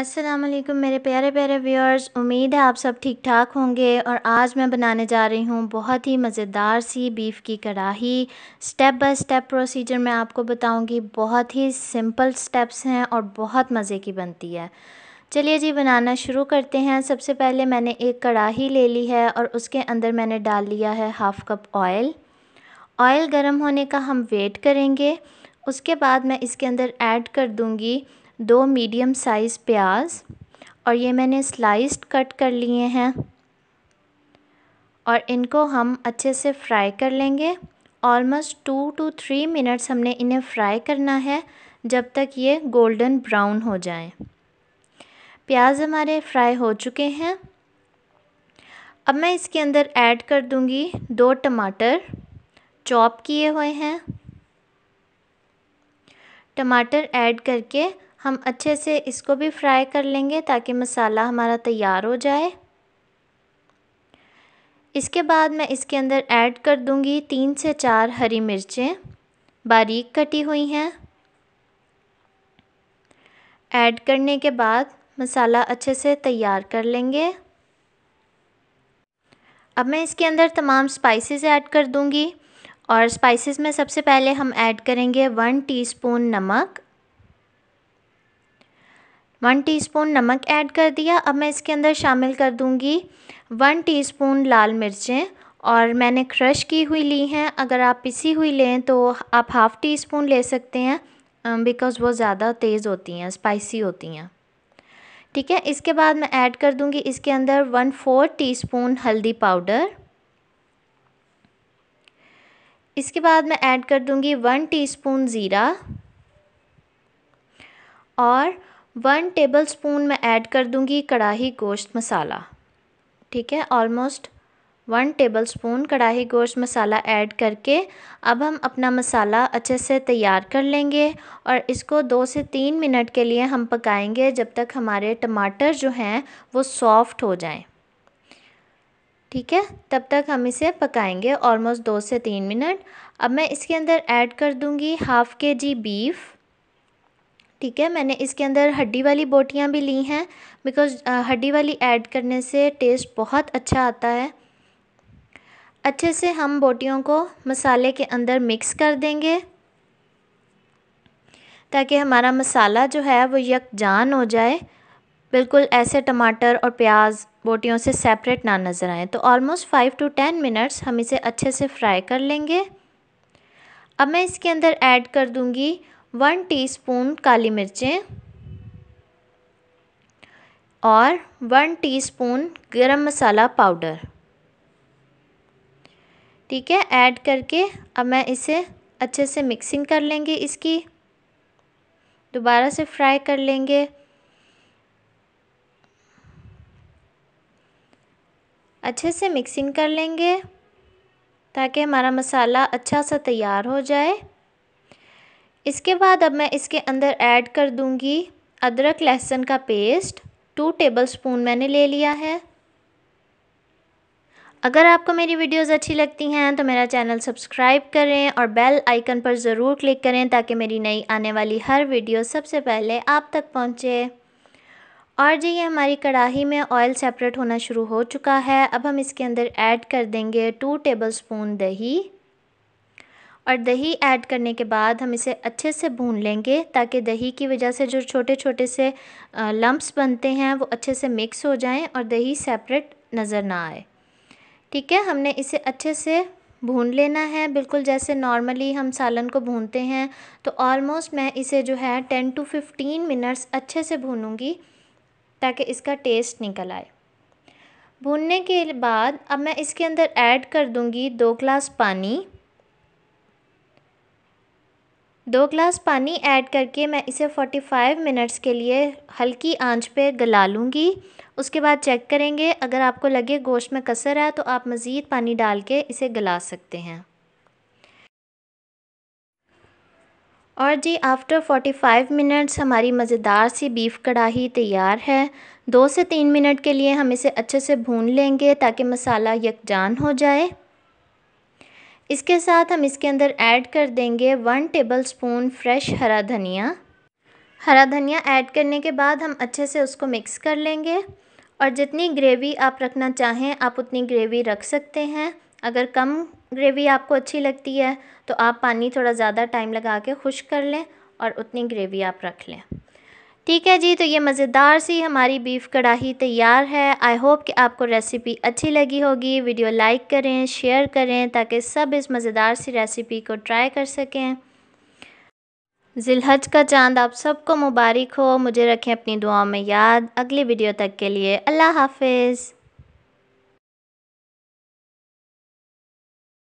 अस्सलाम वालेकुम मेरे प्यारे प्यारे व्यूअर्स उम्मीद है आप सब ठीक ठाक होंगे और आज मैं बनाने जा रही हूँ बहुत ही मज़ेदार सी बीफ़ की कढ़ाही स्टेप बाय स्टेप प्रोसीजर मैं आपको बताऊँगी बहुत ही सिंपल स्टेप्स हैं और बहुत मज़े की बनती है चलिए जी बनाना शुरू करते हैं सबसे पहले मैंने एक कढ़ाही ले ली है और उसके अंदर मैंने डाल लिया है हाफ़ कप ऑयल ऑयल गर्म होने का हम वेट करेंगे उसके बाद मैं इसके अंदर ऐड कर दूँगी दो मीडियम साइज़ प्याज और ये मैंने स्लाइस्ड कट कर लिए हैं और इनको हम अच्छे से फ्राई कर लेंगे almost two two three minutes हमने इन्हें फ्राई करना है जब तक ये गोल्डन ब्राउन हो जाए प्याज हमारे फ्राई हो चुके हैं अब मैं इसके अंदर ऐड कर दूंगी दो टमाटर चॉप किए हुए हैं टमाटर ऐड करके हम अच्छे से इसको भी फ्राई कर लेंगे ताकि मसाला हमारा तैयार हो जाए इसके बाद मैं इसके अंदर ऐड कर दूंगी तीन से चार हरी मिर्चें बारीक कटी हुई हैं ऐड करने के बाद मसाला अच्छे से तैयार कर लेंगे अब मैं इसके अंदर तमाम स्पाइसेस ऐड कर दूंगी और स्पाइसेस में सबसे पहले हम ऐड करेंगे वन टीस्पून नमक वन टीस्पून नमक ऐड कर दिया अब मैं इसके अंदर शामिल कर दूँगी वन टीस्पून लाल मिर्चें और मैंने क्रश की हुई ली हैं अगर आप पिसी हुई लें तो आप हाफ़ टी स्पून ले सकते हैं बिकॉज़ वो ज़्यादा तेज़ होती हैं स्पाइसी होती हैं ठीक है इसके बाद मैं ऐड कर दूंगी इसके अंदर वन फोर टीस्पून हल्दी पाउडर इसके बाद मैं ऐड कर दूंगी वन टीस्पून ज़ीरा और वन टेबल स्पून मैं ऐड कर दूँगी कढ़ाही गोश्त मसाला ठीक है ऑलमोस्ट वन टेबल स्पून कढ़ाही गोश्त मसाला ऐड करके अब हम अपना मसाला अच्छे से तैयार कर लेंगे और इसको दो से तीन मिनट के लिए हम पकाएंगे जब तक हमारे टमाटर जो हैं वो सॉफ्ट हो जाएं ठीक है तब तक हम इसे पकाएंगे ऑलमोस्ट दो से तीन मिनट अब मैं इसके अंदर ऐड कर दूँगी हाफ़ के जी बीफ़ ठीक है मैंने इसके अंदर हड्डी वाली बोटियाँ भी ली हैं बिकॉज़ हड्डी वाली ऐड करने से टेस्ट बहुत अच्छा आता है अच्छे से हम बोटियों को मसाले के अंदर मिक्स कर देंगे ताकि हमारा मसाला जो है वो यकजान हो जाए बिल्कुल ऐसे टमाटर और प्याज बोटियों से सेपरेट ना नज़र आए तो almost five two ten minutes हम इसे अच्छे से फ्राई कर लेंगे अब मैं इसके अंदर ऐड कर दूँगी वन टीस्पून काली मिर्चें और वन टीस्पून गरम मसाला पाउडर ठीक है ऐड करके अब मैं इसे अच्छे से मिक्सिंग कर लेंगे इसकी दोबारा से फ्राई कर लेंगे अच्छे से मिक्सिंग कर लेंगे ताकि हमारा मसाला अच्छा सा तैयार हो जाए इसके बाद अब मैं इसके अंदर ऐड कर दूंगी अदरक लहसुन का पेस्ट टू टेबलस्पून मैंने ले लिया है अगर आपको मेरी वीडियोस अच्छी लगती हैं तो मेरा चैनल सब्सक्राइब करें और बेल आइकन पर ज़रूर क्लिक करें ताकि मेरी नई आने वाली हर वीडियो सबसे पहले आप तक पहुंचे और जी ये हमारी कढ़ाही में ऑयल सेपरेट होना शुरू हो चुका है अब हम इसके अंदर ऐड कर देंगे टू टेबलस्पून दही और दही ऐड करने के बाद हम इसे अच्छे से भून लेंगे ताकि दही की वजह से जो छोटे छोटे से लम्ब्स बनते हैं वो अच्छे से मिक्स हो जाएं और दही सेपरेट नज़र ना आए ठीक है हमने इसे अच्छे से भून लेना है बिल्कुल जैसे नॉर्मली हम सालन को भूनते हैं तो ऑलमोस्ट मैं इसे जो है टेन टू फिफ्टीन मिनट्स अच्छे से भूनूँगी ताकि इसका टेस्ट निकल आए भूनने के बाद अब मैं इसके अंदर ऐड कर दूँगी दो ग्लास पानी दो ग्लास पानी ऐड करके मैं इसे 45 मिनट्स के लिए हल्की आंच पे गला लूँगी उसके बाद चेक करेंगे अगर आपको लगे गोश्त में कसर है तो आप मज़ीद पानी डाल के इसे गला सकते हैं और जी आफ्टर 45 मिनट्स हमारी मज़ेदार सी बीफ कढ़ाही तैयार है दो से तीन मिनट के लिए हम इसे अच्छे से भून लेंगे ताकि मसाला यकजान हो जाए इसके साथ हम इसके अंदर ऐड कर देंगे वन टेबल स्पून फ्रेश हरा धनिया हरा धनिया ऐड करने के बाद हम अच्छे से उसको मिक्स कर लेंगे और जितनी ग्रेवी आप रखना चाहें आप उतनी ग्रेवी रख सकते हैं अगर कम ग्रेवी आपको अच्छी लगती है तो आप पानी थोड़ा ज़्यादा टाइम लगा के खुश कर लें और उतनी ग्रेवी आप रख लें ठीक है जी तो ये मज़ेदार सी हमारी बीफ़ कढ़ाही तैयार है आई होप कि आपको रेसिपी अच्छी लगी होगी वीडियो लाइक करें शेयर करें ताकि सब इस मज़ेदार सी रेसिपी को ट्राई कर सकें जिलहज का चांद आप सबको मुबारक हो मुझे रखें अपनी दुआओं में याद अगली वीडियो तक के लिए अल्लाह हाफिज़